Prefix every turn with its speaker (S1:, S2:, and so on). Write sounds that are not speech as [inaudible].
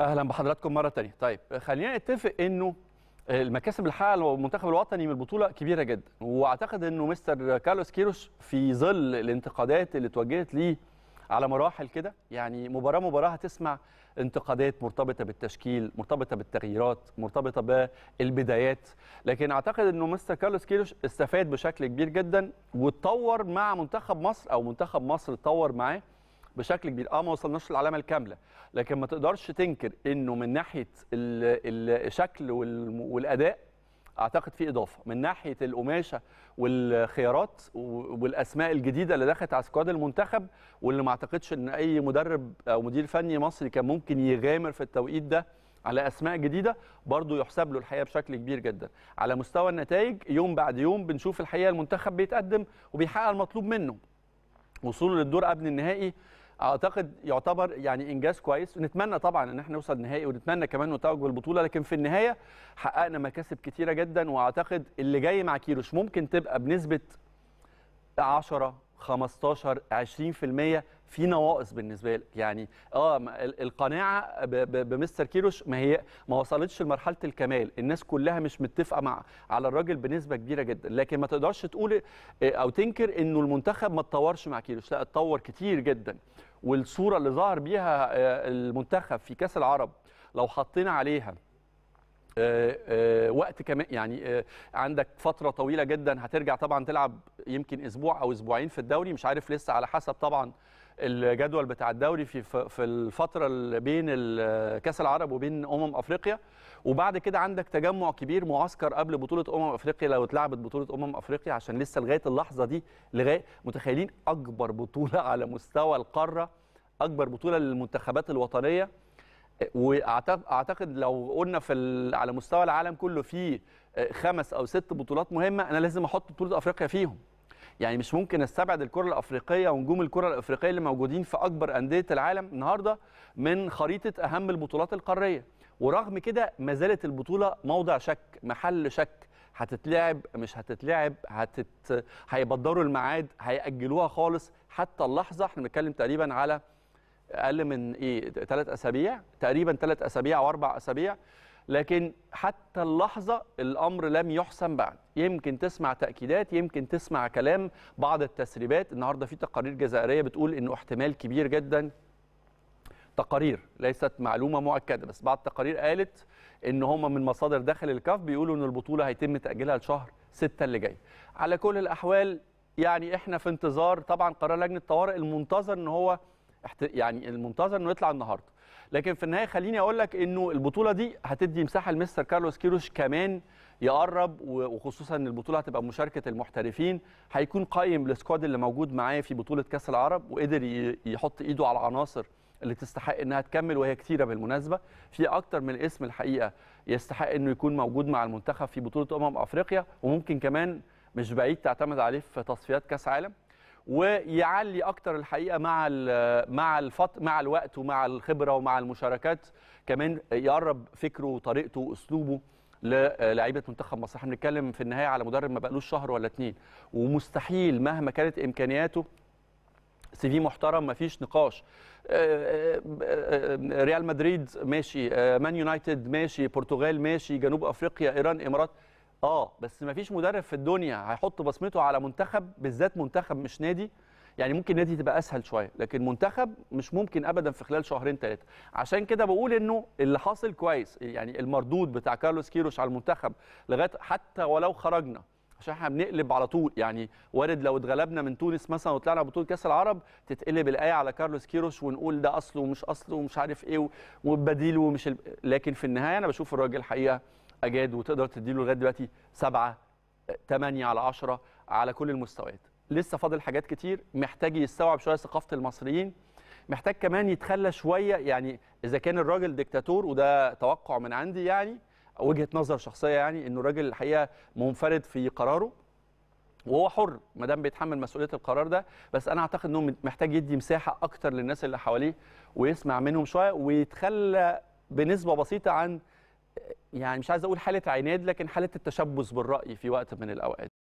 S1: اهلا بحضراتكم مره تانية طيب خلينا نتفق انه المكاسب اللي حققها المنتخب الوطني من البطوله كبيره جدا واعتقد انه مستر كارلوس كيروش في ظل الانتقادات اللي اتوجهت ليه على مراحل كده يعني مباراه مباراه هتسمع انتقادات مرتبطه بالتشكيل مرتبطه بالتغييرات مرتبطه بالبدايات لكن اعتقد انه مستر كارلوس كيروش استفاد بشكل كبير جدا واتطور مع منتخب مصر او منتخب مصر اتطور معاه بشكل كبير اه ما وصلناش للعلامه الكامله لكن ما تقدرش تنكر انه من ناحيه الشكل والاداء اعتقد في اضافه من ناحيه القماشه والخيارات والاسماء الجديده اللي دخلت على سكواد المنتخب واللي ما اعتقدش ان اي مدرب او مدير فني مصري كان ممكن يغامر في التوقيت ده على اسماء جديده برضه يحسب له الحقيقه بشكل كبير جدا على مستوى النتائج يوم بعد يوم بنشوف الحقيقه المنتخب بيتقدم وبيحقق المطلوب منه وصوله للدور قبل النهائي اعتقد يعتبر يعني انجاز كويس ونتمنى طبعا ان احنا نوصل نهائي ونتمنى كمان نتوج بالبطوله لكن في النهايه حققنا مكاسب كتيره جدا واعتقد اللي جاي مع كيروش ممكن تبقى بنسبه 10 15 20% في نواقص بالنسبه لك يعني اه القناعه بمستر كيروش ما هي ما وصلتش لمرحله الكمال الناس كلها مش متفقه مع على الراجل بنسبه كبيره جدا لكن ما تقدرش تقول آه، او تنكر انه المنتخب ما اتطورش مع كيروش لا اتطور كتير جدا والصوره اللي ظهر بيها آه، المنتخب في كاس العرب لو حطينا عليها آه، وقت كمان يعني عندك فتره طويله جدا هترجع طبعا تلعب يمكن اسبوع او اسبوعين في الدوري مش عارف لسه على حسب طبعا الجدول بتاع الدوري في في الفتره اللي بين كاس العرب وبين امم افريقيا وبعد كده عندك تجمع كبير معسكر قبل بطوله امم افريقيا لو اتلعبت بطوله امم افريقيا عشان لسه لغايه اللحظه دي لغايه متخيلين اكبر بطوله [laughs] على مستوى القاره اكبر بطوله للمنتخبات الوطنيه واعتقد لو قلنا في على مستوى العالم كله في خمس او ست بطولات مهمه انا لازم احط بطوله افريقيا فيهم يعني مش ممكن نستبعد الكره الافريقيه ونجوم الكره الافريقيه اللي موجودين في اكبر انديه العالم النهارده من خريطه اهم البطولات القاريه ورغم كده ما زالت البطوله موضع شك محل شك هتتلعب مش هتتلعب هتت... هيبدروا الميعاد هيأجلوها خالص حتى اللحظه احنا بنتكلم تقريبا على اقل من ايه ثلاث اسابيع تقريبا ثلاث اسابيع او اربع اسابيع لكن حتى اللحظة الأمر لم يحسم بعد يمكن تسمع تأكيدات يمكن تسمع كلام بعض التسريبات النهاردة في تقارير جزائرية بتقول أنه احتمال كبير جدا تقارير ليست معلومة مؤكدة بس بعض التقارير قالت أن هم من مصادر داخل الكاف بيقولوا أن البطولة هيتم تأجيلها لشهر 6 اللي جاي على كل الأحوال يعني احنا في انتظار طبعا قرار لجنه الطوارئ المنتظر ان هو يعني المنتظر انه يطلع النهارده لكن في النهايه خليني اقول لك انه البطوله دي هتدي مساحه لمستر كارلوس كيروش كمان يقرب وخصوصا ان البطوله هتبقى مشاركه المحترفين هيكون قايم السكواد اللي موجود معاه في بطوله كاس العرب وقدر يحط ايده على العناصر اللي تستحق انها تكمل وهي كتيره بالمناسبه في اكتر من اسم الحقيقه يستحق انه يكون موجود مع المنتخب في بطوله امم افريقيا وممكن كمان مش بعيد تعتمد عليه في تصفيات كاس عالم ويعلي اكتر الحقيقه مع مع الفط مع الوقت ومع الخبره ومع المشاركات كمان يقرب فكره وطريقته واسلوبه للاعيبه منتخب مصر احنا بنتكلم في النهايه على مدرب ما بقالوش شهر ولا اتنين ومستحيل مهما كانت امكانياته سي في محترم مفيش نقاش آه، آه، آه، ريال مدريد ماشي مان يونايتد ماشي برتغال ماشي جنوب افريقيا ايران امارات اه بس ما فيش مدرب في الدنيا هيحط بصمته على منتخب بالذات منتخب مش نادي يعني ممكن نادي تبقى اسهل شويه لكن منتخب مش ممكن ابدا في خلال شهرين ثلاثه عشان كده بقول انه اللي حاصل كويس يعني المردود بتاع كارلوس كيروش على المنتخب لغايه حتى ولو خرجنا عشان احنا بنقلب على طول يعني وارد لو اتغلبنا من تونس مثلا وطلعنا بطوله كاس العرب تتقلب الايه على كارلوس كيروش ونقول ده اصله ومش اصله ومش عارف ايه وبديله ومش ال... لكن في النهايه انا بشوف الراجل حقيقه اجاد وتقدر تديله لغايه دلوقتي سبعه ثمانيه على عشره على كل المستويات لسه فاضل حاجات كتير محتاج يستوعب شويه ثقافه المصريين محتاج كمان يتخلى شويه يعني اذا كان الراجل ديكتاتور وده توقع من عندي يعني وجهه نظر شخصيه يعني انه الراجل الحقيقه منفرد في قراره وهو حر ما دام بيتحمل مسؤوليه القرار ده بس انا اعتقد انه محتاج يدي مساحه اكتر للناس اللي حواليه ويسمع منهم شويه ويتخلى بنسبه بسيطه عن يعني مش عايز اقول حاله عناد لكن حاله التشبث بالراي في وقت من الاوقات